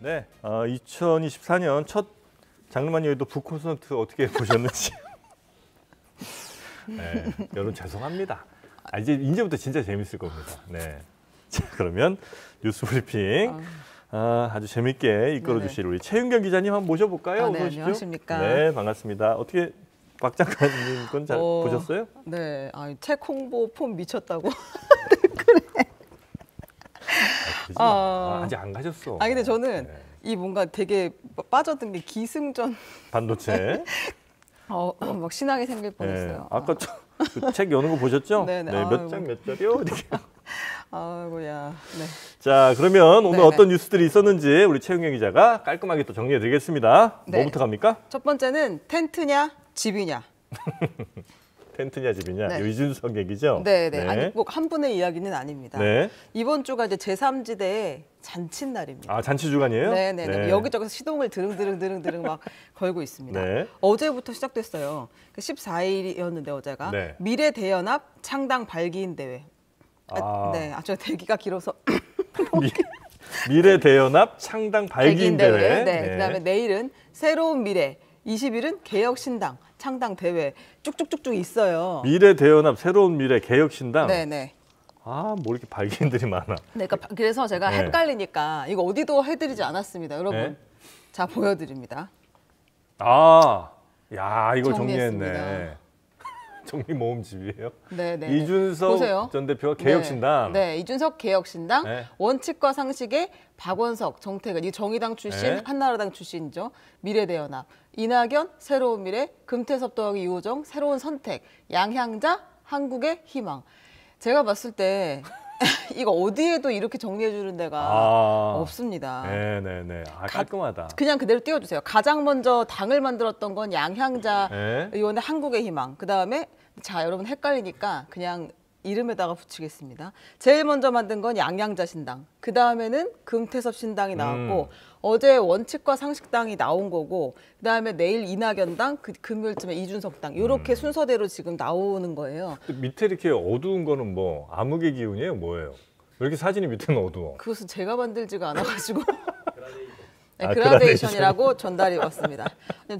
네, 어, 아, 2024년 첫 장르만 여의도 북콘서트 어떻게 보셨는지 네, 여러분 죄송합니다. 아, 이제 이제부터 진짜 재밌을 겁니다. 네, 자 그러면 뉴스 브리핑 아, 아주 재밌게 이끌어 주실 네. 우리 최윤경 기자님 한번 모셔볼까요? 아, 네, 안녕하십니까? 네, 반갑습니다. 어떻게 박 작가님 건잘 어, 보셨어요? 네, 아, 책 홍보 폼 미쳤다고 댓글에 아, 아, 아직 안 가셨어. 아 근데 저는 네. 이 뭔가 되게 빠져든 게 기승전 반도체. 어, 어, 막 신하게 생길 네. 뻔했어요. 네. 아까 아. 책 여는 거 보셨죠? 네몇장몇 네, 절이요? 아이고야. 네. 자, 그러면 오늘 네네. 네. 어떤 뉴스들이 있었는지 우리 최은경 기자가 깔끔하게 또 정리해 드리겠습니다. 네. 뭐부터 갑니까? 첫 번째는 텐트냐, 집이냐. 텐트냐 집이냐 네. 이준석 얘기죠? 네, 네. 네. 아니 꼭 한 분의 이야기는 아닙니다. 네. 이번 주가 이제 제3지대의 잔칫날입니다. 아, 잔치 주간이에요? 네, 네, 네. 여기저기서 시동을 드릉드릉드릉드릉 막 걸고 있습니다. 어제부터 시작됐어요. 14일이었는데 그 어제가 미래 대연합 창당 발기인 대회. 아, 아. 네, 아 저 대기가 길어서 미, 미래 대연합 창당 발기인 대회. 네, 네. 그다음에 내일은 새로운 미래, 20일은 개혁신당, 창당 대회 쭉쭉쭉쭉 있어요. 미래 대연합 새로운 미래 개혁신당. 네네. 아뭐 이렇게 발기인들이 많아. 네, 그러니까 그래서 제가 네. 헷갈리니까 이거 어디도 해드리지 않았습니다, 여러분. 네? 자 보여드립니다. 아, 야 이걸 정리했네 정리 모음집이에요. 네, 네. 이준석 보세요. 전 대표가 개혁신당. 네, 네. 이준석 개혁신당 네. 원칙과 상식에 박원석, 정태근 이 정의당 출신, 네. 한나라당 출신이죠. 미래대연합 이낙연, 새로운 미래, 금태섭 더하기 유호정, 새로운 선택, 양향자, 한국의 희망. 제가 봤을 때 이거 어디에도 이렇게 정리해 주는 데가 아, 없습니다. 네네네. 아, 깔끔하다. 가, 그냥 그대로 띄워주세요. 가장 먼저 당을 만들었던 건 양향자 네. 의원의 한국의 희망. 그 다음에 자 여러분 헷갈리니까 그냥 이름에다가 붙이겠습니다. 제일 먼저 만든 건 양양자 신당. 그 다음에는 금태섭 신당이 나왔고 음. 어제 원칙과 상식당이 나온 거고 그다음에 내일 이낙연당 그 금요일쯤에 이준석당 이렇게 음. 순서대로 지금 나오는 거예요. 밑에 이렇게 어두운 거는 뭐 암흑의 기운이에요, 뭐예요? 왜 이렇게 사진이 밑에는 어두워? 그것은 제가 만들지가 않아가지고. 네, 아, 그라데이션이라고 전달이 왔습니다.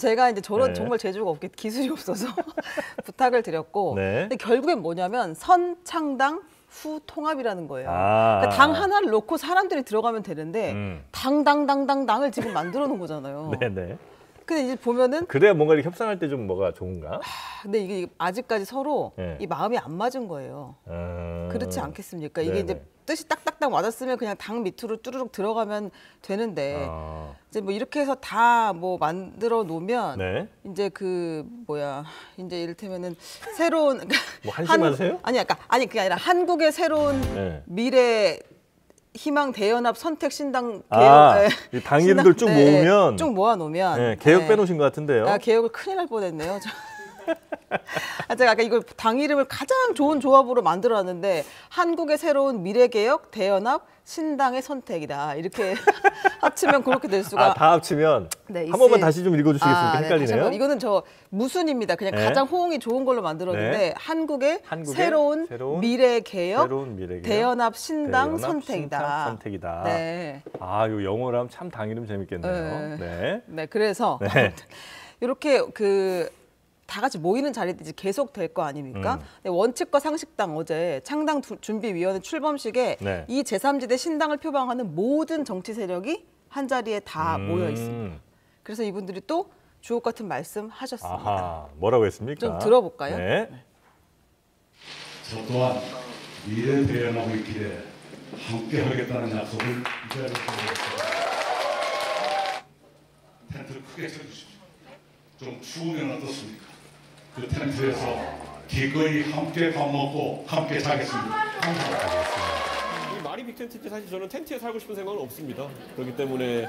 제가 이제 저런 네. 정말 재주가 없게 기술이 없어서 부탁을 드렸고, 네. 근데 결국엔 뭐냐면 선창당 후 통합이라는 거예요. 아. 그러니까 당 하나를 놓고 사람들이 들어가면 되는데 음. 당당당당당을 지금 만들어 놓은 거잖아요. 네네. 네. 근데 이제 보면은 그래야 뭔가 이렇게 협상할 때 좀 뭐가 좋은가? 하, 아, 근데 이게 아직까지 서로 네. 이 마음이 안 맞은 거예요. 음. 그렇지 않겠습니까? 이게 네네. 이제 네. 뜻이 딱딱딱 맞았으면 그냥 당 밑으로 쭈르륵 들어가면 되는데 아. 이제 뭐 이렇게 해서 다 뭐 만들어 놓으면 네. 이제 그 뭐야 이제 이를테면은 새로운 그러니까 뭐 한심하세요? 아니 아까 아니 그게 아니라 한국의 새로운 네. 미래 희망 대연합 선택 신당 개혁 아, 예. 당 이름들 쭉 네, 모으면 쭉 모아 놓으면 네, 개혁 네. 빼놓으신 것 같은데요. 아, 개혁을 큰일 날 뻔했네요. 저. 아, 제가 아까 이걸 당 이름을 가장 좋은 조합으로 만들어놨는데 한국의 새로운 미래개혁 대연합 신당의 선택이다 이렇게 합치면 그렇게 될 수가 아, 다 합치면 네, 한 번만 다시 좀 읽어주시겠습니까? 아, 네, 헷갈리네요. 이거는 저 무순입니다. 그냥 네. 가장 호응이 좋은 걸로 만들었는데 네. 한국의, 한국의, 새로운, 새로운 미래개혁 미래 대연합 신당 대연합 선택이다. 신당 선택이다. 네. 아이 영어로 하면 참 당 이름 재밌겠네요. 네. 네. 네 그래서 이렇게 그다 같이 모이는 자리들이 계속 될 거 아닙니까? 음. 원칙과 상식당 어제 창당 두, 준비위원회 출범식에 네. 이 제3지대 신당을 표방하는 모든 정치 세력이 한 자리에 다 음. 모여 있습니다. 그래서 이분들이 또 주옥 같은 말씀 하셨습니다. 아하, 뭐라고 했습니까? 좀 들어볼까요? 네. 저 또한 미래 대연하고 있기에 함께 하겠다는 약속을 이 자리에서 드리습니다 텐트를 크게 쳐주십시오. 좀 추우면 어떻습니까? 그 텐트에서 기꺼이 함께 밥 먹고 함께 자겠습니다. 감사합니다. 이 마리 빅텐트 때 사실 저는 텐트에 살고 싶은 생각은 없습니다. 그렇기 때문에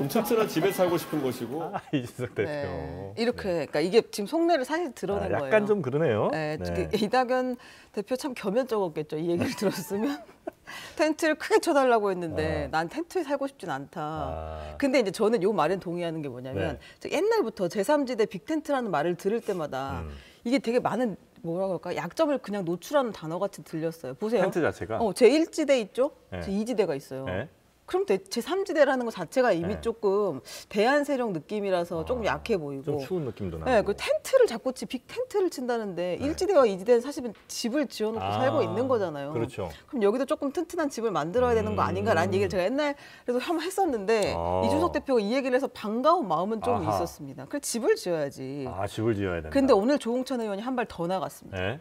좀 튼튼한 집에 살고 싶은 것이고 아, 이준석 대표. 네. 이렇게 그러니까 이게 지금 속내를 사실 드러낸 아, 거예요. 약간 좀 그러네요. 네, 네. 이다연 대표 참 겸연쩍었겠죠. 이 얘기를 들었으면 텐트를 크게 쳐달라고 했는데 아. 난 텐트에 살고 싶진 않다. 아. 근데 이제 저는 요 말엔 동의하는 게 뭐냐면 네. 옛날부터 제3지대 빅텐트라는 말을 들을 때마다 음. 이게 되게 많은 뭐라 그럴까 약점을 그냥 노출하는 단어 같이 들렸어요. 보세요. 텐트 자체가. 어, 제 1지대 있죠. 네. 제 2지대가 있어요. 네. 그럼 대체 삼지대라는 것 자체가 이미 네. 조금 대한 세력 느낌이라서 아, 조금 약해 보이고 좀 추운 느낌도 네, 나고 네, 그 텐트를 자꾸 빅 텐트를 친다는데 네. 일지대와이지대는 사실은 집을 지어놓고 아, 살고 있는 거잖아요. 그렇죠. 그럼 여기도 조금 튼튼한 집을 만들어야 되는 거 아닌가라는 음. 얘기를 제가 옛날에도 한번 했었는데 아. 이준석 대표가 이 얘기를 해서 반가운 마음은 좀 아하. 있었습니다. 그래 집을 지어야지. 아 집을 지어야 된다. 근데 오늘 조홍천 의원이 한 발 더 나갔습니다. 네.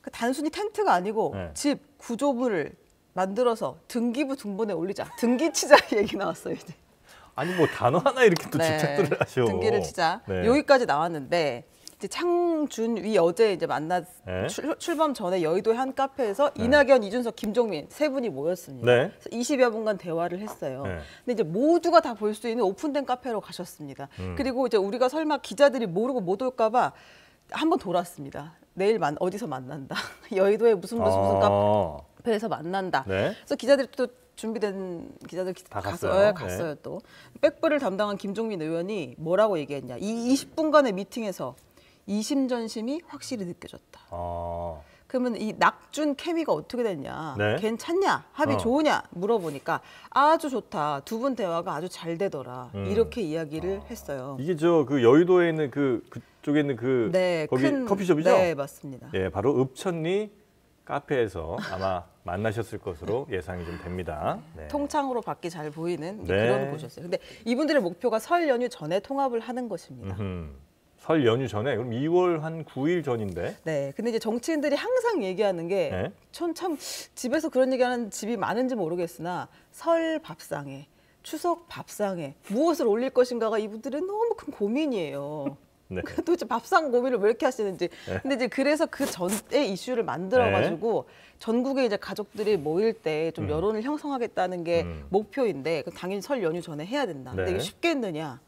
그 단순히 텐트가 아니고 네. 집 구조물을 만들어서 등기부 등본에 올리자. 등기 치자 얘기 나왔어요 이제. 아니 뭐 단어 하나 이렇게 또 네. 집착들을 하셔. 등기를 치자. 네. 여기까지 나왔는데 이제 창준위 어제 이제 만나 네? 출, 범 전에 여의도 의한 카페에서 네. 이낙연, 이준석, 김종민 세 분이 모였습니다. 네. 20여 분간 대화를 했어요. 네. 근데 이제 모두가 다 볼 수 있는 오픈된 카페로 가셨습니다. 음. 그리고 이제 우리가 설마 기자들이 모르고 못 올까봐 한 번 돌았습니다. 내일 만 어디서 만난다. 여의도에 무슨 무슨 무슨 아 카페. 카에서 만난다. 네. 그래서 기자들이 또 준비된 기자들 다 갔어요. 예, 갔어요, 갔어요 네. 또. 백부를 담당한 김종민 의원이 뭐라고 얘기했냐. 이 20분간의 미팅에서 이심전심이 확실히 느껴졌다. 아. 그러면 이 낙준 케미가 어떻게 됐냐, 네. 괜찮냐, 합이 어. 좋으냐 물어보니까 아주 좋다, 두 분 대화가 아주 잘 되더라 음. 이렇게 이야기를 아. 했어요. 이게 저 그 여의도에 있는 그 그쪽에 있는 그 네, 거기 큰, 커피숍이죠? 네 맞습니다. 예, 바로 읍천리 카페에서 아마 만나셨을 것으로 예상이 좀 됩니다. 네. 통창으로 밖이 잘 보이는 네. 그런 곳이었어요. 근데 이분들의 목표가 설 연휴 전에 통합을 하는 것입니다. 음흠. 설 연휴 전에 그럼 2월 한 9일 전인데. 네. 근데 이제 정치인들이 항상 얘기하는 게천참 네? 집에서 그런 얘기하는 집이 많은지 모르겠으나 설 밥상에 추석 밥상에 무엇을 올릴 것인가가 이분들은 너무 큰 고민이에요. 네. 도대체 밥상 고민을 왜 이렇게 하시는지. 네. 근데 이제 그래서 그 전에 이슈를 만들어가지고 네. 전국에 이제 가족들이 모일 때좀 음. 여론을 형성하겠다는 게 음. 목표인데 당연히 설 연휴 전에 해야 된다. 근데 이게 네. 쉽게 했느냐?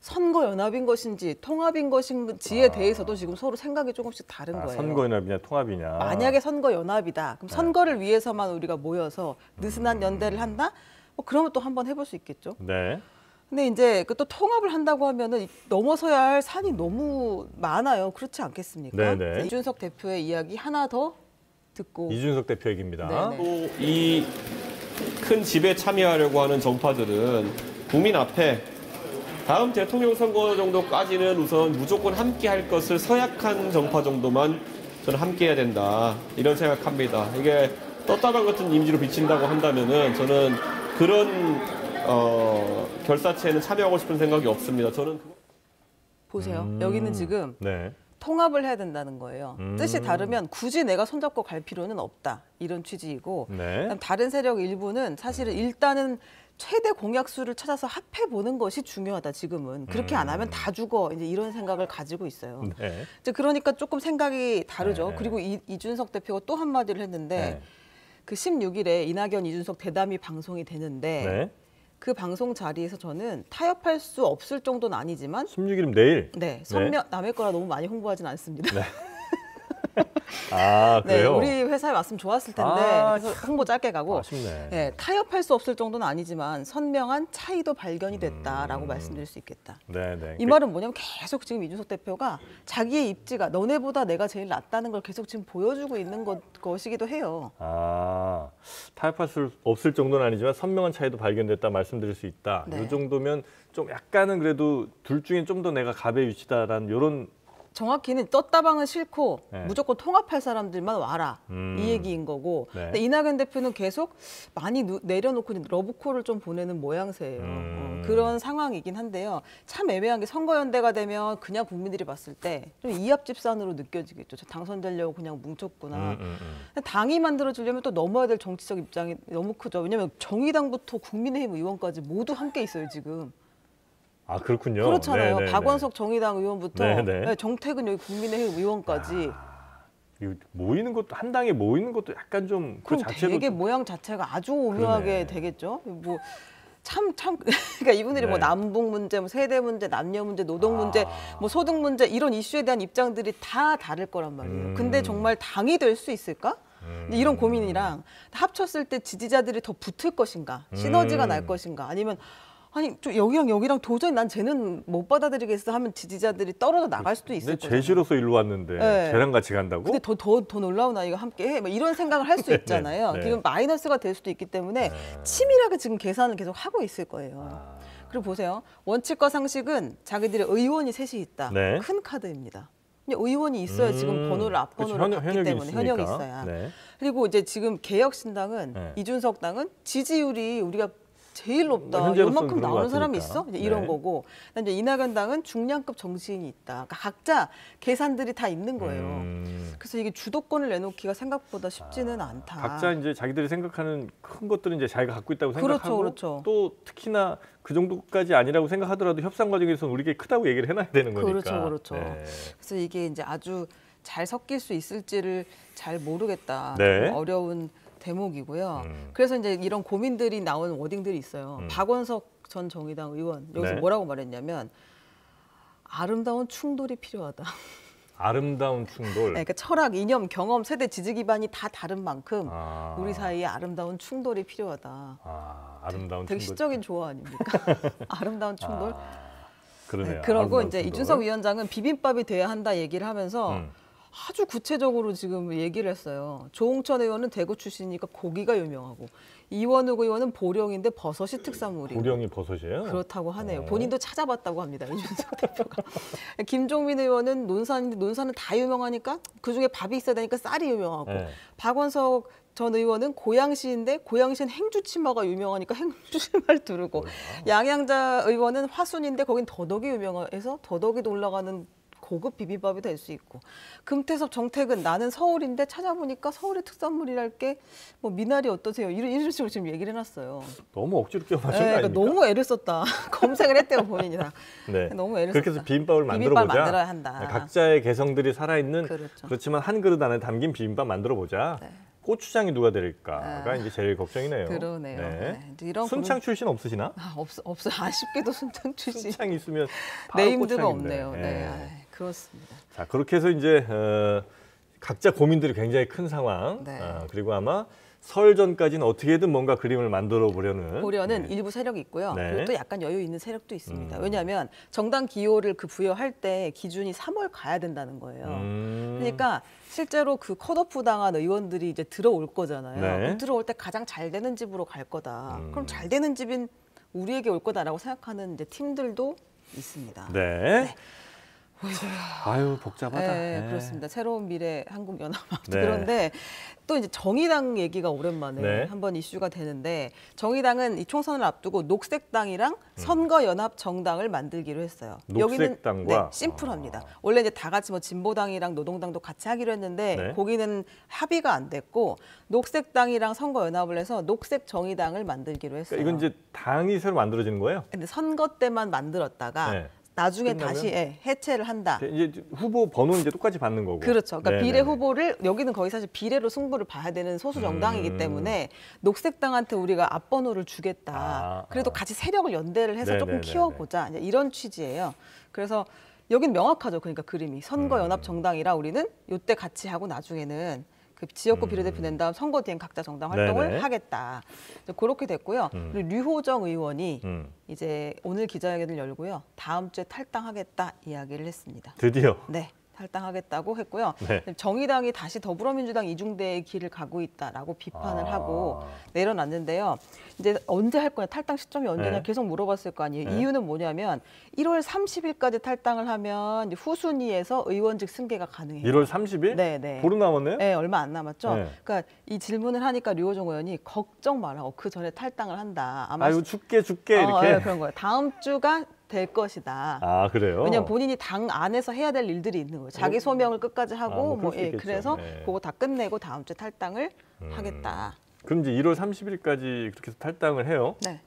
선거 연합인 것인지 통합인 것인지에 아. 대해서도 지금 서로 생각이 조금씩 다른 아, 거예요. 선거 연합이냐 통합이냐. 만약에 선거 연합이다. 그럼 네. 선거를 위해서만 우리가 모여서 느슨한 음. 연대를 한다? 뭐 그러면 또 한번 해볼 수 있겠죠. 네. 근데 이제 그 또 통합을 한다고 하면은 넘어서야 할 산이 너무 많아요. 그렇지 않겠습니까? 네네. 네. 이준석 대표의 이야기 하나 더 듣고 이준석 대표 얘기입니다. 네, 네. 또이 큰 집에 참여하려고 하는 정파들은 국민 앞에 다음 대통령 선거 정도까지는 우선 무조건 함께 할 것을 서약한 정파 정도만 저는 함께 해야 된다 이런 생각합니다. 이게 떴다방 같은 이미지로 비친다고 한다면은 저는 그런 어, 결사체에는 참여하고 싶은 생각이 없습니다. 저는 그거... 보세요. 음. 여기는 지금 네. 통합을 해야 된다는 거예요. 음. 뜻이 다르면 굳이 내가 손잡고 갈 필요는 없다. 이런 취지이고 네. 다른 세력 일부는 사실은 음. 일단은 최대 공약수를 찾아서 합해 보는 것이 중요하다 지금은 그렇게 안 하면 음. 다 죽어 이제 이런 생각을 가지고 있어요. 네. 이제 그러니까 조금 생각이 다르죠. 네. 그리고 이, 이준석 대표가 또 한마디를 했는데 네. 그 16일에 이낙연 이준석 대담이 방송이 되는데 네. 그 방송 자리에서 저는 타협할 수 없을 정도는 아니지만 1 6일 내일. 네, 선명 네. 남의 거라 너무 많이 홍보하진 않습니다. 네. 아, 네, 우리 회사에 왔으면 좋았을 텐데 한그래 아, 짧게 가고 아쉽네. 네, 타협할 수 없을 정도는 아니지만 선명한 차이도 발견이 음. 됐다라고 음... 말씀드릴 수 있겠다. 네, 네. 이 그 말은 뭐냐면 계속 지금 이준석 대표가 자기의 입지가 너네보다 내가 제일 낫다는 걸 계속 지금 보여주고 있는 것, 것이기도 해요. 아, 타협할 수 없을 정도는 아니지만 선명한 차이도 발견됐다 말씀드릴 수 있다. 네. 이 정도면 좀 약간은 그래도 둘 중에 좀 더 내가 갑의 위치다라는 이런 정확히는 떴다방은 싫고 네. 무조건 통합할 사람들만 와라 음. 이 얘기인 거고 네. 근데 이낙연 대표는 계속 많이 누, 내려놓고 러브콜을 좀 보내는 모양새예요. 어, 음. 어, 그런 상황이긴 한데요. 참 애매한 게 선거연대가 되면 그냥 국민들이 봤을 때 좀 이합집산으로 느껴지겠죠. 저 당선되려고 그냥 뭉쳤구나. 음, 음, 음. 당이 만들어주려면 또 넘어야 될 정치적 입장이 너무 크죠. 왜냐하면 정의당부터 국민의힘 의원까지 모두 함께 있어요 지금. 아 그렇군요. 그렇잖아요. 네네네. 네, 박원석 네. 정의당 의원부터 네네. 네. 정태근 여기 국민의힘 의원까지. 아, 모이는 것도 한 당에 모이는 것도 약간 좀 그 자체도 되게 모양 자체가 아주 오묘하게 그러네. 되겠죠. 뭐. 참, 참, 그러니까 이분들이 뭐 네. 뭐 남북 문제, 뭐 세대 문제, 남녀 문제, 노동 문제, 아. 뭐 소득 문제, 이런 이슈에 대한 입장들이 다 다를 거란 말이에요. 음. 근데 정말 당이 될 수 있을까? 음. 이런 고민이랑 합쳤을 때 지지자들이 더 붙을 것인가? 시너지가 음. 날 것인가? 아니면 아니 좀 여기랑 여기랑 도저히 난 쟤는 못 받아들이겠어 하면 지지자들이 떨어져 나갈 수도 있을 거예요. 제 싫어서 일로 왔는데 네. 쟤랑 같이 간다고? 근데 더 더 더 놀라운 아이가 함께해 이런 생각을 할수 네, 있잖아요. 네. 지금 마이너스가 될 수도 있기 때문에 네. 치밀하게 지금 계산을 계속 하고 있을 거예요. 아. 그리고 보세요. 원칙과 상식은 자기들의 의원이 셋이 있다. 네. 큰 카드입니다. 의원이 있어야 음, 지금 번호를 앞번호를 그렇죠. 그기 때문에 있으니까. 현역이 있어야. 네. 그리고 이제 지금 개혁신당은 네. 이준석 당은 지지율이 우리가 제일 높다. 뭐 이만큼 나오는 사람이 있어? 이제 이런 네. 거고. 이제 이낙연당은 중량급 정치인이 있다. 그러니까 각자 계산들이 다 있는 거예요. 음. 그래서 이게 주도권을 내놓기가 생각보다 쉽지는 아, 않다. 각자 이제 자기들이 생각하는 큰 것들은 이제 자기가 갖고 있다고 생각하고 그렇죠, 그렇죠. 또 특히나 그 정도까지 아니라고 생각하더라도 협상 과정에서는 우리 게 크다고 얘기를 해놔야 되는 거니까. 그렇죠, 그렇죠. 네. 그래서 이게 이제 아주 잘 섞일 수 있을지를 잘 모르겠다. 네. 어려운 대목이고요. 음. 그래서 이제 이런 고민들이 나온 워딩들이 있어요. 음. 박원석 전 정의당 의원 여기서 네. 뭐라고 말했냐면 아름다운 충돌이 필요하다. 아름다운 충돌. 네, 그러니까 철학, 이념, 경험, 세대 지지 기반이 다 다른 만큼 아... 우리 사이에 아름다운 충돌이 필요하다. 아, 름다운 되게, 충돌. 시적인 조화 아닙니까? 아름다운 충돌. 아... 그러네요. 네, 그러고 이제 충돌. 이준석 위원장은 비빔밥이 돼야 한다 얘기를 하면서 음. 아주 구체적으로 지금 얘기를 했어요. 조홍천 의원은 대구 출신이니까 고기가 유명하고 이원욱 의원은 보령인데 버섯이 특산물이 보령이 버섯이에요? 그렇다고 하네요. 어. 본인도 찾아봤다고 합니다. 이준석 대표가. 김종민 의원은 논산인데 논산은 다 유명하니까 그중에 밥이 있어야 되니까 쌀이 유명하고 네. 박원석 전 의원은 고양시인데 고양시는 행주치마가 유명하니까 행주치마를 두르고 양양자 의원은 화순인데 거긴 더덕이 유명해서 더덕이도 올라가는 고급 비빔밥이 될 수 있고 금태섭 정택은 나는 서울인데 찾아보니까 서울의 특산물이랄 게뭐 미나리 어떠세요? 이런, 이런 식으로 지금 얘기를 해놨어요. 너무 억지로 끼워맞은 네, 거아니까 그러니까 너무 애를 썼다. 검색을 했대요 본인이 다. 네. 그러니까 너무 애를 그렇게 해서 비빔밥을 만들어 보자. 한다. 네, 각자의 개성들이 살아있는 그렇죠. 그렇지만 한 그릇 안에 담긴 비빔밥 만들어 보자. 네. 고추장이 누가 드까가 아, 이제 제일 걱정이네요. 그러네요. 네. 네. 이런 순창 고민... 출신 없으시나? 아, 없어 없어 아쉽게도 순창 출신. 순창 있으면 네임드가 없네요. 네. 네. 아, 그렇습니다. 자 그렇게 해서 이제 어, 각자 고민들이 굉장히 큰 상황. 네. 어, 그리고 아마 설 전까지는 어떻게든 뭔가 그림을 만들어 보려는 보려는 네. 일부 세력이 있고요. 네. 그리고 또 약간 여유 있는 세력도 있습니다. 음. 왜냐하면 정당 기호를 그 부여할 때 기준이 3월 가야 된다는 거예요. 음. 그러니까 실제로 그 컷오프 당한 의원들이 이제 들어올 거잖아요. 네. 들어올 때 가장 잘 되는 집으로 갈 거다. 음. 그럼 잘 되는 집인 우리에게 올 거다라고 생각하는 이제 팀들도 있습니다. 네. 네. 아유 복잡하다. 네, 네, 그렇습니다. 새로운 미래 한국연합 네. 그런데 또 이제 정의당 얘기가 오랜만에 네. 한번 이슈가 되는데 정의당은 이 총선을 앞두고 녹색당이랑 음. 선거연합 정당을 만들기로 했어요. 녹색당과 여기는 네, 심플합니다. 아. 원래 이제 다 같이 뭐 진보당이랑 노동당도 같이 하기로 했는데 네. 거기는 합의가 안 됐고 녹색당이랑 선거연합을 해서 녹색 정의당을 만들기로 그러니까 했어요. 그러니까 이건 이제 당이 새로 만들어지는 거예요? 근데 선거 때만 만들었다가. 네. 나중에 끝나면? 다시 예, 해체를 한다. 그 이제 후보 번호는 이제 똑같이 받는 거고. 그렇죠. 그러니까 네, 비례 네, 네. 후보를 여기는 거의 사실 비례로 승부를 봐야 되는 소수 정당이기 음. 때문에 녹색당한테 우리가 앞번호를 주겠다. 아, 그래도 아. 같이 세력을 연대를 해서 네네네네. 조금 키워보자. 이제 이런 취지예요. 그래서 여긴 명확하죠. 그러니까 그림이 선거 연합 음. 정당이라 우리는 요때 같이 하고 나중에는 그 지역구 음. 비례대표 낸 다음 선거 뒤엔 각자 정당 활동을 네네. 하겠다. 이 그렇게 됐고요. 음. 그리고 류호정 의원이 음. 이제 오늘 기자회견을 열고요. 다음 주에 탈당하겠다 이야기를 했습니다. 드디어. 네. 할당하겠다고 했고요. 네. 정의당이 다시 더불어민주당 이중대의 길을 가고 있다라고 비판을 아... 하고 내려놨는데요. 이제 언제 할 거냐, 탈당 시점이 언제냐 네. 계속 물어봤을 거 아니에요. 네. 이유는 뭐냐면 1월 30일까지 탈당을 하면 후순위에서 의원직 승계가 가능해요. 1월 30일? 네, 네. 보름 남았네요? 네, 얼마 안 남았죠. 네. 그러니까 이 질문을 하니까 류호정 의원이 걱정 말라고 그 전에 탈당을 한다. 아마 아유 죽게 죽게 어, 이렇게. 어, 그런 거예요. 다음 주가 될 것이다. 아 그래요? 왜냐 본인이 당 안에서 해야 될 일들이 있는 거예요. 자기 소명을 끝까지 아, 하고 아, 뭐, 뭐 예, 그래서 네. 그거 다 끝내고 다음 주에 탈당을 음. 하겠다. 그럼 이제 1월 30일까지 그렇게 탈당을 해요. 네.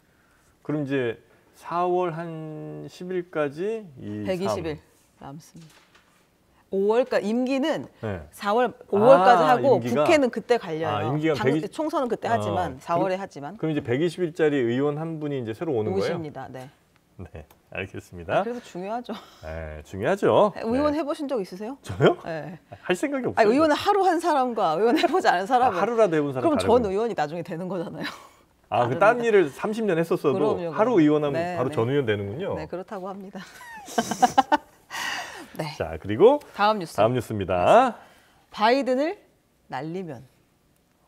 그럼 이제 4월 한 10일까지 이 120일 3. 남습니다. 5월까지 임기는 네. 4월 5월까지 아, 하고 임기가? 국회는 그때 갈려요. 아, 임기가 당, 120... 총선은 그때 아, 하지만 4월에 그 하지만. 그럼 이제 120일짜리 의원 한 분이 이제 새로 오는 오십니다. 거예요? 오십니다. 네. 네. 알겠습니다. 아, 그래도 중요하죠. 네, 중요하죠. 네, 네. 의원 네. 해보신 적 있으세요? 저요? 네. 할 생각이 없어요. 아 의원은 하루 한 사람과 의원 해보지 않은 아, 사람은 아, 하루라도 해본 사람 그럼 다르고. 전 의원이 나중에 되는 거잖아요. 아, 그딴 일을 30년 했었어도 그럼요, 그럼 하루 의원하면 네, 바로 네. 전 의원 되는군요. 네, 그렇다고 합니다. 네. 자, 그리고 다음 뉴스. 다음 뉴스입니다. 바이든을 날리면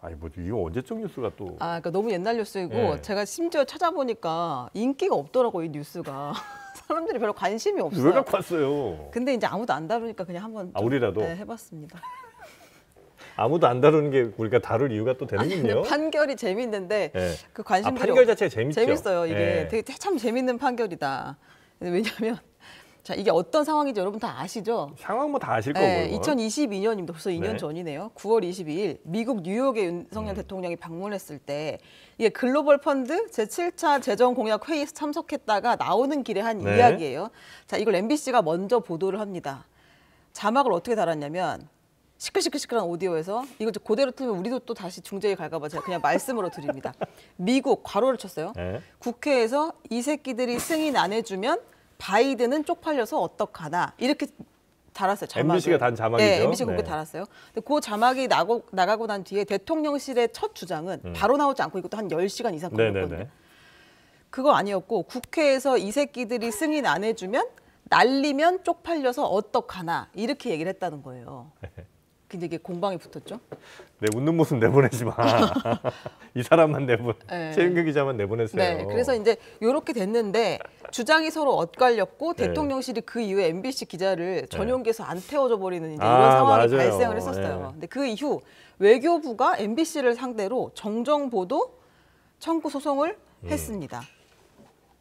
아니 뭐 이거 언제적 뉴스가 또? 아 그러니까 너무 옛날 뉴스이고 예. 제가 심지어 찾아보니까 인기가 없더라고 이 뉴스가 사람들이 별로 관심이 없어요. 왜 갖고 왔어요? 근데 이제 아무도 안 다루니까 그냥 한번 아, 우리라도 네, 해봤습니다. 아무도 안 다루는 게 우리가 다룰 이유가 또 되는군요. 판결이 재밌는데 네. 예. 그관심 아, 판결 자체가 재밌죠. 재밌어요. 이게 네. 되게 참 재밌는 판결이다. 왜냐하면 자, 이게 어떤 상황인지 여러분 다 아시죠? 상황 뭐 다 아실 네, 거고요. 2022년입니다. 벌써 2년 네. 전이네요. 9월 22일 미국 뉴욕에 윤석열 음. 대통령이 방문했을 때 이게 글로벌 펀드 제7차 재정 공약 회의에 참석했다가 나오는 길에 한 네. 이야기예요. 자, 이걸 MBC가 먼저 보도를 합니다. 자막을 어떻게 달았냐면 시끌시끌시끌한 오디오에서 이걸 고대로 틀면 우리도 또 다시 중재에 갈까봐 제가 그냥 말씀으로 드립니다. 미국 과로를 쳤어요. 네. 국회에서 이 새끼들이 승인 안 해주면 바이든은 쪽팔려서 어떡하나 이렇게 달았어요. 자막을. MBC가 단 자막이죠. 네, MBC 곡을 네. 달았어요. 근데 그 자막이 나고, 나가고 난 뒤에 대통령실의 첫 주장은 음. 바로 나오지 않고 이것도 한 10시간 이상 걸렸거든요. 그거 아니었고 국회에서 이 새끼들이 승인 안 해주면 날리면 쪽팔려서 어떡하나 이렇게 얘기를 했다는 거예요. 근데 이게 공방에 붙었죠? 네, 웃는 모습 내보내지 마. 이 사람만 내보, 네. 최윤규 기자만 내보내세요. 네, 그래서 이제 이렇게 됐는데 주장이 서로 엇갈렸고 네. 대통령실이 그 이후에 MBC 기자를 네. 전용기에서 안 태워줘 버리는 아, 이런 아, 상황이 맞아요. 발생을 했었어요. 네. 근데 그 이후 외교부가 MBC를 상대로 정정보도 청구 소송을 음. 했습니다.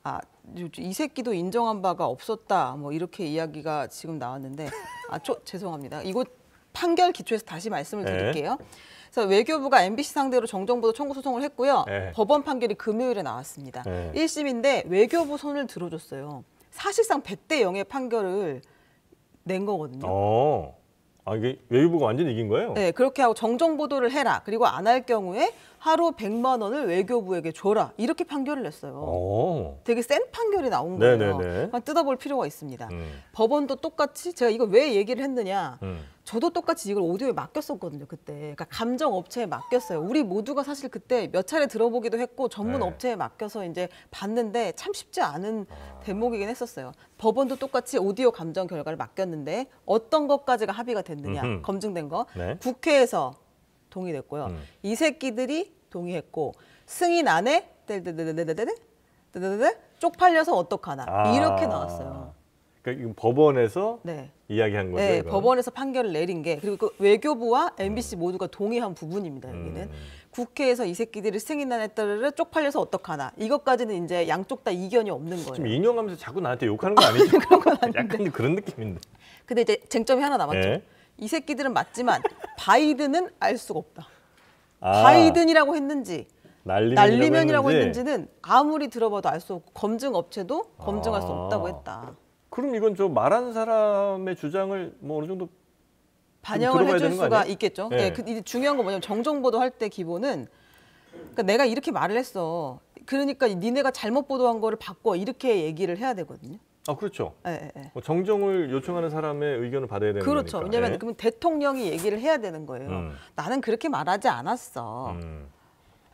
아, 이 새끼도 인정한 바가 없었다. 뭐 이렇게 이야기가 지금 나왔는데 아, 저, 죄송합니다. 이곳 판결 기초에서 다시 말씀을 네. 드릴게요. 네. 그래서 외교부가 MBC 상대로 정정보도 청구 소송을 했고요. 네. 법원 판결이 금요일에 나왔습니다. 네. 1심인데 외교부 손을 들어줬어요. 사실상 100대 0의 판결을 낸 거거든요. 오. 어. 아, 이게 외교부가 완전히 이긴 거예요? 네, 그렇게 하고 정정 보도를 해라. 그리고 안 할 경우에 하루 100만 원을 외교부에게 줘라. 이렇게 판결을 냈어요. 오. 어. 되게 센 판결이 나온 거예요. 네, 네, 뜯어볼 필요가 있습니다. 음. 법원도 똑같이 제가 이거 왜 얘기를 했느냐. 음. 저도 똑같이 이걸 오디오에 맡겼었거든요 그때 그러니까 감정 업체에 맡겼어요 우리 모두가 사실 그때 몇 차례 들어보기도 했고 전문 네. 업체에 맡겨서 이제 봤는데 참 쉽지 않은 대목이긴 했었어요 법원도 똑같이 오디오 감정 결과를 맡겼는데 어떤 것까지가 합의가 됐느냐 음흠. 검증된 거 네. 국회에서 동의됐고요 음. 이 새끼들이 동의했고 승인 안에 떼떼떼떼떼떼떼떼떼 쪽팔려서 어떡하나 아. 이렇게 나왔어요 그러니까 이건 법원에서 네. 이야기한 거죠. 네, 이건? 법원에서 판결을 내린 게 그리고 그 외교부와 MBC 음. 모두가 동의한 부분입니다. 여기는 음. 국회에서 이 새끼들이 승인안에 따르르 쪽팔려서 어떡하나 이것까지는 이제 양쪽 다 이견이 없는 거예요. 지금 인용하면서 자꾸 나한테 욕하는 거 아니죠? 그런 건 아닌데. 약간 그런 느낌인데. 근데 이제 쟁점이 하나 남았죠. 네? 이 새끼들은 맞지만 바이든은 알 수가 없다. 아. 바이든이라고 했는지 날리면이라고, 했는지. 는 아무리 들어봐도 알 수 없고 검증 업체도 검증할 수 아. 없다고 했다. 그럼 이건 저 말한 사람의 주장을 뭐 어느 정도 반영을 해줄 수가 있겠죠. 네. 네. 그, 중요한 건 뭐냐면 정정보도 할 때 기본은 그러니까 내가 이렇게 말을 했어. 그러니까 니네가 잘못 보도한 거를 바꿔 이렇게 얘기를 해야 되거든요. 아 그렇죠. 네, 네. 정정을 요청하는 사람의 의견을 받아야 되는 그렇죠. 거니까. 왜냐하면 네. 그러 대통령이 얘기를 해야 되는 거예요. 음. 나는 그렇게 말하지 않았어. 음.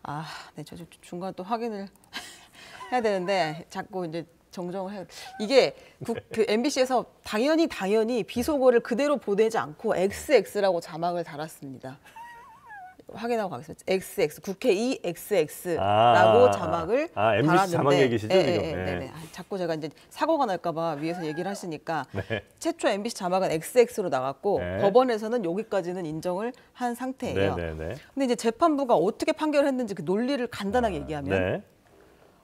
아, 네, 저 중간 또 확인을 해야 되는데 자꾸 이제 정정을 해요. 이게 국, 네. 그 MBC에서 당연히 당연히 비속어를 그대로 보내지 않고 XX라고 자막을 달았습니다. 확인하고 가겠습니다. XX 국회의 XX라고 아, 아, 아, 자막을 아, MBC 달았는데, 자막 얘기시죠 예, 지금? 예, 예, 네. 네, 네. 자꾸 제가 이제 사고가 날까봐 위에서 얘기를 하시니까 네. 최초 MBC 자막은 XX로 나갔고 네. 법원에서는 여기까지는 인정을 한 상태예요. 네, 네, 네. 근데 이제 재판부가 어떻게 판결했는지 그 논리를 간단하게 아, 얘기하면.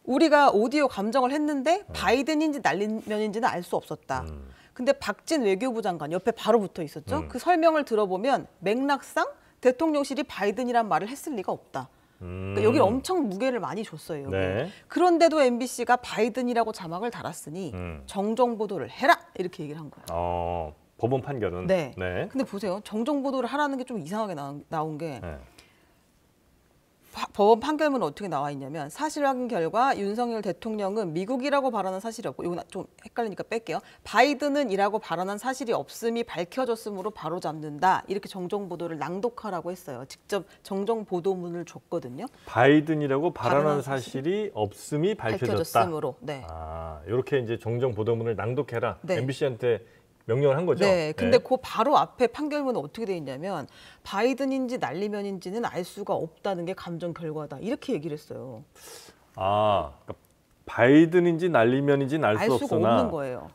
우리가 오디오 감정을 했는데 어. 바이든인지 날린면인지는 알 수 없었다. 음. 근데 박진 외교부 장관 옆에 바로 붙어 있었죠. 음. 그 설명을 들어보면 맥락상 대통령실이 바이든이란 말을 했을 리가 없다. 그러니까 여기 음. 엄청 무게를 많이 줬어요. 네. 그런데도 MBC가 바이든이라고 자막을 달았으니 음. 정정 보도를 해라 이렇게 얘기를 한 거예요. 어, 법원 판결은 네. 네. 근데 보세요, 정정 보도를 하라는 게 좀 이상하게 나온, 나온 게. 네. 법원 판결문은 어떻게 나와 있냐면 사실 확인 결과 윤석열 대통령은 미국이라고 발언한 사실이 없고 이건 좀 헷갈리니까 뺄게요. 바이든은 이라고 발언한 사실이 없음이 밝혀졌으므로 바로 잡는다. 이렇게 정정 보도를 낭독하라고 했어요. 직접 정정 보도문을 줬거든요. 바이든이라고 발언한, 사실이 없음이 밝혀졌다. 으로 네. 아, 이렇게 이제 정정 보도문을 낭독해라. 네. MBC한테 명령을 한 거죠. 네. 네. 근데 네. 그 바로 앞에 판결문은 어떻게 돼 있냐면 바이든인지 날리면인지는 알 수가 없다는 게 감정 결과다. 이렇게 얘기를 했어요. 아, 그러니까 바이든인지 날리면인지는 알 수 없으나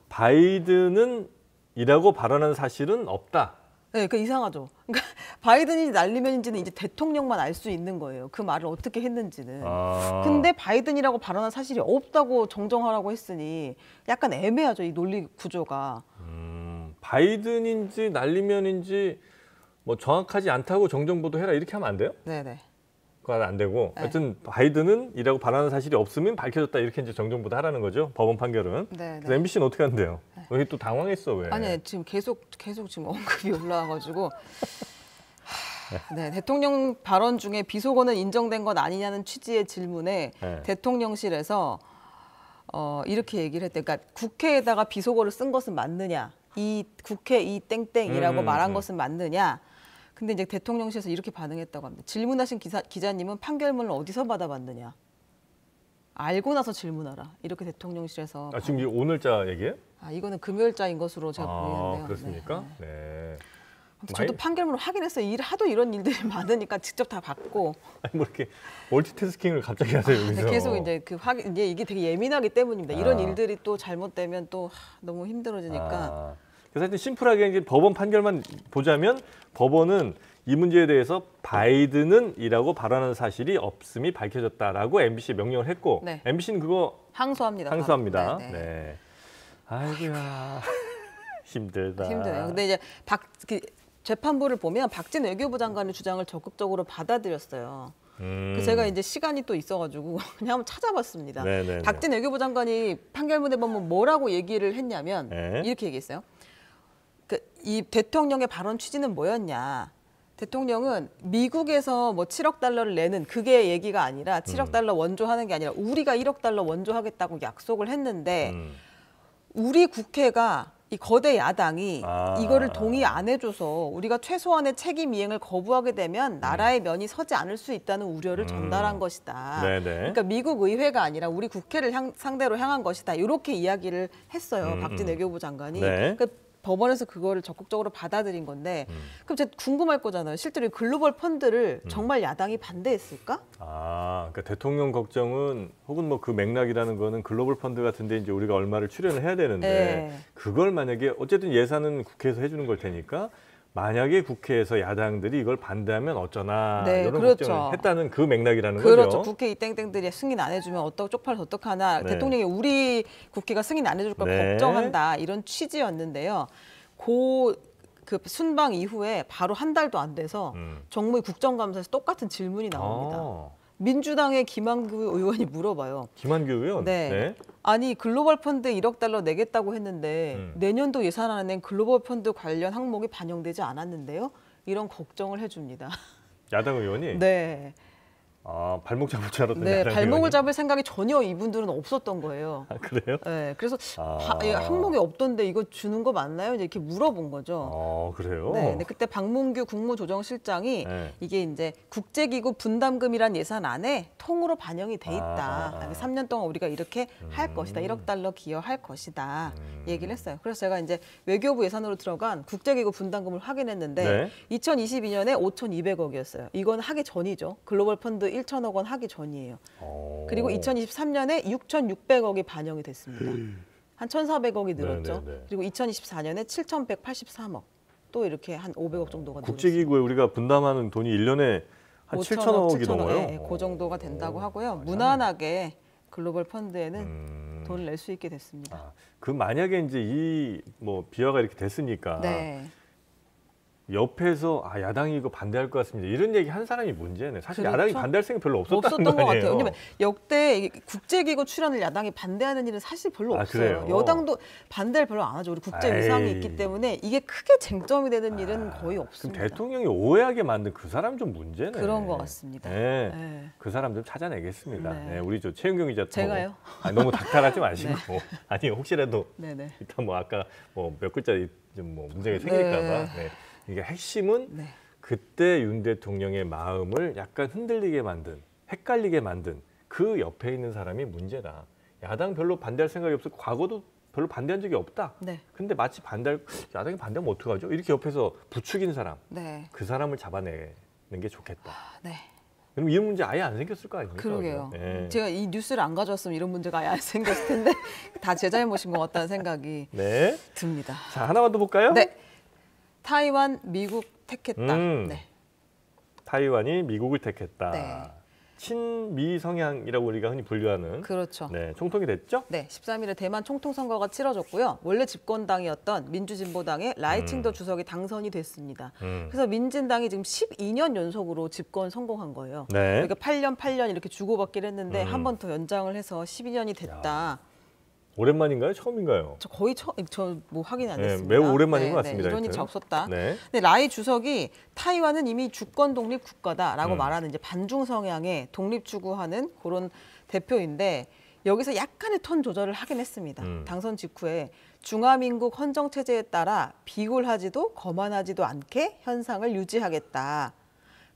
바이든은 이라고 발언한 사실은 없다. 네, 그 이상하죠. 그러니까 바이든인 날리면인지는 이제 대통령만 알 수 있는 거예요. 그 말을 어떻게 했는지는. 아... 근데 바이든이라고 발언한 사실이 없다고 정정하라고 했으니 약간 애매하죠. 이 논리 구조가. 바이든인지 날리면인지 뭐 정확하지 않다고 정정보도 해라 이렇게 하면 안 돼요? 네네. 그건 안 되고 네. 하여튼 바이든은 이라고 바라는 사실이 없으면 밝혀졌다 이렇게 이제 정정보도 하라는 거죠 법원 판결은. 네. 네. 그래 MBC는 어떻게 한대요? 네. 여또 당황했어 왜? 아니 지금 계속 계속 지금 언급이 올라와가지고. 네, 대통령 발언 중에 비속어는 인정된 건 아니냐는 취지의 질문에 네. 대통령실에서 어, 이렇게 얘기를 했대. 그러니까 국회에다가 비속어를 쓴 것은 맞느냐. 이 국회 이 땡땡이라고 음, 음, 말한 음. 것은 맞느냐? 근데 이제 대통령실에서 이렇게 반응했다고 합니다. 질문하신 기사, 기자님은 판결문을 어디서 받아봤느냐? 알고 나서 질문하라. 이렇게 대통령실에서 아, 지금 이 오늘자 얘기예요? 아 이거는 금요일자인 것으로 제가 아, 보이는데요. 네. 그렇습니까? 네. 네. 저도 판결문을 확인해서일 하도 이런 일들이 많으니까 직접 다 받고. 아니 뭐 이렇게 멀티태스킹을 갑자기 하세요 아, 여기서. 계속 이제 그 확인 이게 되게 예민하기 때문입니다. 이런 아. 일들이 또 잘못되면 또 너무 힘들어지니까. 아. 그래서 하여튼 심플하게 이제 법원 판결만 보자면 법원은 이 문제에 대해서 바이든은 이라고 발언하는 사실이 없음이 밝혀졌다라고 m b c 명령을 했고 네. MBC는 그거 항소합니다. 항소합니다. 네. 네. 네. 아이고야. 힘들다. 힘들어요. 근데 이제 박 그, 재판부를 보면 박진 외교부 장관의 주장을 적극적으로 받아들였어요. 음. 그 제가 이제 시간이 또 있어가지고 그냥 한번 찾아봤습니다. 네네네. 네, 네. 박진 외교부 장관이 판결문에 보면 뭐라고 얘기를 했냐면 네. 이렇게 얘기했어요. 그, 이 대통령의 발언 취지는 뭐였냐? 대통령은 미국에서 뭐 7억 달러를 내는 그게 얘기가 아니라 7억 음. 달러 원조하는 게 아니라 우리가 1억 달러 원조하겠다고 약속을 했는데 음. 우리 국회가 이 거대 야당이 아. 이거를 동의 안 해줘서 우리가 최소한의 책임 이행을 거부하게 되면 음. 나라의 면이 서지 않을 수 있다는 우려를 음. 전달한 것이다. 네네. 네. 그러니까 미국 의회가 아니라 우리 국회를 향, 상대로 향한 것이다. 이렇게 이야기를 했어요. 음, 박진 외교부 음. 장관이. 네. 그러니까 법원에서 그거를 적극적으로 받아들인 건데 음. 그럼 제가 궁금할 거잖아요. 실제로 글로벌 펀드를 음. 정말 야당이 반대했을까? 아, 그러니까 대통령 걱정은 혹은 뭐 그 맥락이라는 거는 글로벌 펀드 같은데 이제 우리가 얼마를 출연을 해야 되는데 네. 그걸 만약에 어쨌든 예산은 국회에서 해주는 걸 테니까 만약에 국회에서 야당들이 이걸 반대하면 어쩌나 네, 이런 그렇죠. 걱정을 했다는 그 맥락이라는 그렇죠. 거죠. 국회 이 땡땡들이 승인 안 해주면 어떡 쪽팔려 어떡하나 네. 대통령이 우리 국회가 승인 안 해줄 걸 네. 걱정한다 이런 취지였는데요. 고 그 순방 이후에 바로 한 달도 안 돼서 음. 정무위 국정감사에서 똑같은 질문이 나옵니다. 아. 민주당의 김한규 의원이 물어봐요. 김한규 의원? 네. 네. 아니 글로벌 펀드 1억 달러 내겠다고 했는데 음. 내년도 예산안엔 글로벌 펀드 관련 항목이 반영되지 않았는데요. 이런 걱정을 해줍니다. 야당 의원이? 네. 아, 발목 잡을 줄알았더 네, 발목을 거. 잡을 생각이 전혀 이분들은 없었던 거예요. 아, 그래요? 네, 그래서 항목이 아. 예, 없던데 이거 주는 거 맞나요? 이렇게 물어본 거죠. 아, 그래요? 네, 근데 그때 박문규 국무조정실장이 네. 이게 이제 국제기구 분담금이란 예산 안에 통으로 반영이 돼 아, 있다. 아. 3년 아. 동안 우리가 이렇게 음. 할 것이다. 1억 달러 기여할 것이다. 음. 얘기를 했어요. 그래서 제가 이제 외교부 예산으로 들어간 국제기구 분담금을 확인했는데 네. 2022년에 5,200억이었어요. 이건 하기 전이죠. 글로벌 펀드 1천억 원 하기 전이에요. 오. 어. 그리고 2023년에 6,600억이 반영이 됐습니다. 한 1,400억이 늘었죠. 네네네. 네. 그리고 2024년에 7,183억. 또 이렇게 한 500억 어. 정도가 국제기구에 우리가 분담하는 돈이 1년에 한 7천억이 7천억, 넘어요? 네, 그 정도가 된다고 오. 어. 하고요. 아, 무난하게 글로벌 펀드에는 음. 돈을 낼 수 있게 됐습니다. 아, 그 만약에 이제 이 뭐 비화가 이렇게 됐으니까 네. 옆에서 아 야당이 이거 반대할 것 같습니다. 이런 얘기 한 사람이 문제네. 사실 그렇죠? 야당이 반대할 생각 별로 없었다는 없었던 거 같아요. 왜냐면 역대 국제기구 출연을 야당이 반대하는 일은 사실 별로 아, 없어요. 그 여당도 반대를 별로 안 하죠. 우리 국제 위상이 있기 때문에 이게 크게 쟁점이 되는 일은 아, 거의 없습니다. 그럼 대통령이 오해하게 만든 그 사람 좀 문제네. 그런 것 같습니다. 네, 네. 그 사람 좀 찾아내겠습니다. 네. 네 우리 저최윤경 기자 제가요? 아니, 너무 닥달하지 마시고 네. 아니 혹시라도 네, 네. 일단 뭐 아까 뭐 몇 글자 좀 뭐 문제가 생길까봐. 네. 이게 핵심은 네. 그때 윤 대통령의 마음을 약간 흔들리게 만든, 헷갈리게 만든 그 옆에 있는 사람이 문제다. 야당 별로 반대할 생각이 없어. 과거도 별로 반대한 적이 없다. 네. 근데 마치 반대할 야당이 반대하면 어떡하죠? 이렇게 옆에서 부추긴 사람, 네. 그 사람을 잡아내는 게 좋겠다. 아, 네. 그럼 이런 문제 아예 안 생겼을 거 아닙니까? 그러게요. 네. 제가 이 뉴스를 안 가져왔으면 이런 문제가 아예 안 생겼을 텐데 다제자잘 모신 것 같다는 생각이 네. 듭니다. 자 하나만 더 볼까요? 네. 타이완, 미국 택했다. 음, 네. 타이완이 미국을 택했다. 네. 친미 성향이라고 우리가 흔히 분류하는 그렇죠. 네, 총통이 됐죠? 네, 13일에 대만 총통 선거가 치러졌고요. 원래 집권당이었던 민주진보당의 라이칭더 음. 주석이 당선이 됐습니다. 음. 그래서 민진당이 지금 12년 연속으로 집권 성공한 거예요. 네. 그러니까 8년, 8년 이렇게 주고받기를 했는데 음. 한번 더 연장을 해서 12년이 됐다. 야. 오랜만인가요? 처음인가요? 저 거의 처음, 저뭐 확인 안 했습니다. 네, 매우 오랜만인 네, 것 같습니다. 네, 이런 일자 었다 네. 근 라이 주석이 타이완은 이미 주권 독립 국가다라고 음. 말하는 이제 반중 성향의 독립 추구하는 그런 대표인데 여기서 약간의 톤 조절을 하긴 했습니다. 음. 당선 직후에 중화민국 헌정 체제에 따라 비굴하지도 거만하지도 않게 현상을 유지하겠다.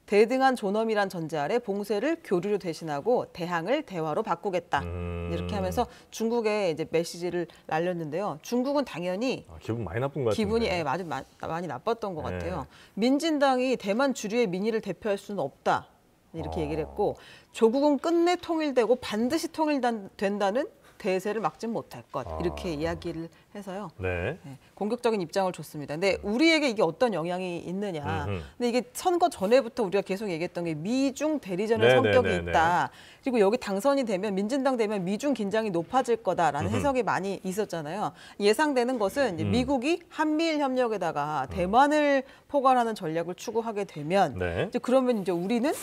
대등한 존엄이란 전제 아래 봉쇄를 교류로 대신하고 대항을 대화로 바꾸겠다. 음. 이렇게 하면서 중국에 이제 메시지를 날렸는데요. 중국은 당연히 아, 기분 많이 나쁜 것 기분이 예, 아주 마, 많이 나빴던 것 네. 같아요. 민진당이 대만 주류의 민의를 대표할 수는 없다. 이렇게 아. 얘기를 했고 조국은 끝내 통일되고 반드시 통일된다는 대세를 막진 못할 것 이렇게 아. 이야기를 해서요. 네. 네, 공격적인 입장을 줬습니다. 근데 우리에게 이게 어떤 영향이 있느냐. 음흠. 근데 이게 선거 전에부터 우리가 계속 얘기했던 게 미중 대리전의 네, 네 성격이 네, 네. 있다. 그리고 여기 당선이 되면 민진당 되면 미중 긴장이 높아질 거다라는 음흠. 해석이 많이 있었잖아요. 예상되는 것은 음. 미국이 한미일 협력에다가 음. 대만을 포괄하는 전략을 추구하게 되면 이제 그러면 이제 우리는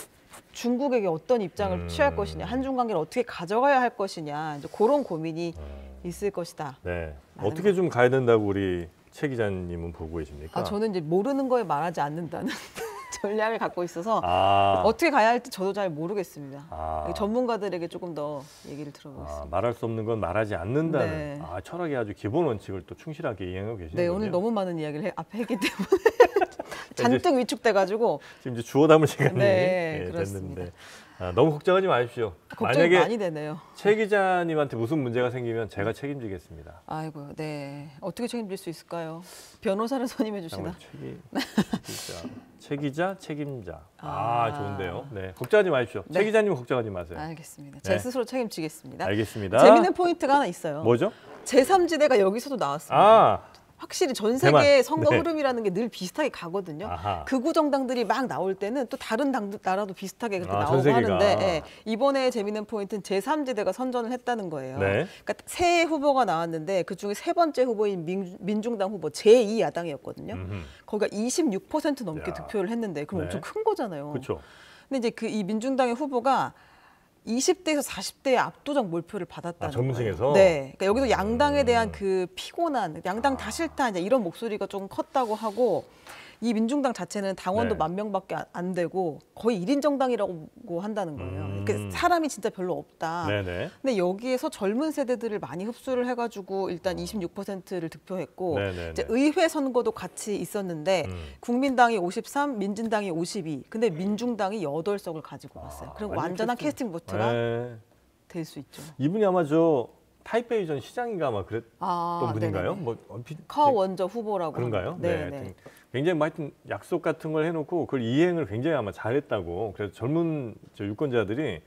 중국에게 어떤 입장을 음. 취할 것이냐, 한중 관계를 어떻게 가져가야 할 것이냐 이제 그런 고민이 어. 있을 것이다. 네. 어떻게 거. 좀 가야 된다고 우리 최 기자님은 보고 계십니까? 아, 저는 이제 모르는 거에 말하지 않는다는 전략을 갖고 있어서 아. 어떻게 가야 할지 저도 잘 모르겠습니다. 아. 전문가들에게 조금 더 얘기를 들어보겠습니다. 아, 말할 수 없는 건 말하지 않는다는 네. 아, 철학의 아주 기본 원칙을 또 충실하게 이행하고 계시네요. 네, 오늘 너무 많은 이야기를 해, 앞에 했기 때문에 잔뜩 위축돼가지고 지금 이제 주워 담을 시간이 네, 예, 됐는데 아, 너무 걱정하지 마십시오. 걱정이 많이 되네요. 최 기자님한테 무슨 문제가 생기면 제가 책임지겠습니다. 아이고, 네. 어떻게 책임질 수 있을까요? 변호사를 선임해 주시나? 최 기자, 최 기자, 책임자. 아, 아, 좋은데요. 네, 걱정하지 마십시오. 네. 최 기자님 걱정하지 마세요. 알겠습니다. 네. 제 네. 스스로 책임지겠습니다. 알겠습니다. 재밌는 포인트가 하나 있어요. 뭐죠? 제3지대가 여기서도 나왔습니다. 아. 확실히 전 세계 대 네. 선거 네. 흐름이라는 게 늘 비슷하게 가거든요. 극우 그 정당들이 막 나올 때는 또 다른 당 나라도 비슷하게 그렇게 아, 나오고 하는데 예, 이번에 재밌는 포인트는 제3지대가 선전을 했다는 거예요. 네. 그러니까 세 후보가 나왔는데 그중에 세 번째 후보인 민, 중당 후보 제2야당이었거든요. 거기가 26% 넘게 야. 득표를 했는데 그럼 네. 엄청 큰 거잖아요. 그쵸. 근데 이제 그 이 민중당의 후보가 20대에서 40대의 압도적 몰표를 받았다는 아, 전문층에서 네. 그러니까 여기도 음. 양당에 대한 그 피곤한 양당 다 싫다 이제 이런 목소리가 조 컸다고 하고 이 민중당 자체는 당원도 네. 만 명밖에 안 되고 거의 일인 정당이라고 한다는 거예요. 음. 그 사람이 진짜 별로 없다. 네네. 근데 여기에서 젊은 세대들을 많이 흡수를 해가지고 일단 26%를 어. 득표했고 의회 선거도 같이 있었는데 음. 국민당이 53, 민진당이 52. 근데 민중당이 8석을 가지고 왔어요. 아, 그럼 완전한 캐스팅 보트가 네. 될수 있죠. 이분이 아마 저 타이페이 전 시장인가 아마 그랬던 아, 분인가요? 네네네. 뭐얼원저 어, 네. 후보라고 그런가요? 네. 네. 굉장히 뭐 하여튼 약속 같은 걸 해놓고 그걸 이행을 굉장히 아마 잘했다고 그래서 젊은 저 유권자들이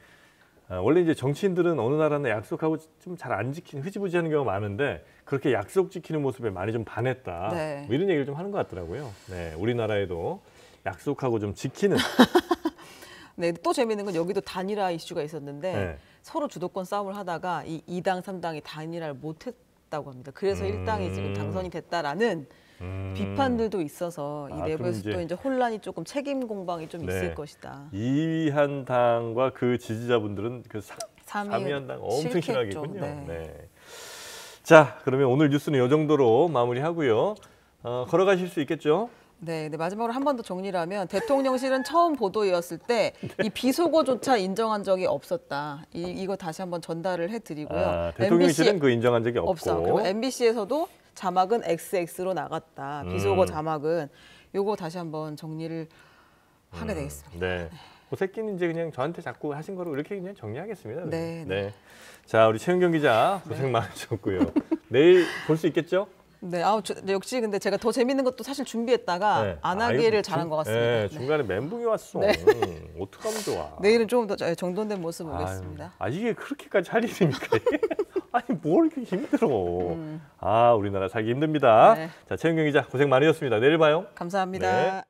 아, 원래 이제 정치인들은 어느 나라나 약속하고 좀 잘 안 지키는 흐지부지하는 경우가 많은데 그렇게 약속 지키는 모습에 많이 좀 반했다 네. 뭐 이런 얘기를 좀 하는 것 같더라고요. 네, 우리나라에도 약속하고 좀 지키는. 네, 또 재미있는 건 여기도 단일화 이슈가 있었는데 네. 서로 주도권 싸움을 하다가 이 2당, 3당이 단일화를 못했다고 합니다. 그래서 음... 1당이 지금 당선이 됐다라는 음. 비판들도 있어서 이 아, 내부에서 또 이제, 이제 혼란이 조금 책임 공방이 좀 네. 있을 것이다. 이한당과 그 지지자분들은 그 사, 위한당 엄청 싫어하겠군요. 네. 네. 자, 그러면 오늘 뉴스는 이 정도로 마무리하고요. 어, 걸어가실 수 있겠죠? 네, 네 마지막으로 한 번 더 정리를 하면 대통령실은 처음 보도이을때 이 비속어조차 인정한 적이 없었다. 이, 이거 다시 한번 전달을 해드리고요. 아, 대통령실은 MBC, 그 인정한 적이 없고. 없어. 그리고 MBC에서도 자막은 XX로 나갔다. 음. 비속어 음. 자막은 요거 다시 한번 정리를 하게 음. 되겠습니다. 네. 네. 그 새끼는 이제 그냥 저한테 자꾸 하신 거로 이렇게 그냥 정리하겠습니다. 네. 네. 네. 자, 우리 최윤경 기자 고생 네. 많으셨고요. 내일 볼 수 있겠죠? 네, 아우 저, 역시 근데 제가 더 재밌는 것도 사실 준비했다가 네. 안 하기를 아, 잘한 것 네, 같습니다. 네, 중간에 멘붕이 왔어. 네. 어떡하면 좋아. 내일은 조더 정돈된 모습 보겠습니다. 아 이게 그렇게까지 할 일입니까? 아니 뭘 이렇게 힘들어. 음. 아 우리나라 살기 힘듭니다. 네. 자 최은경 기자 고생 많으셨습니다. 내일 봐요. 감사합니다. 네.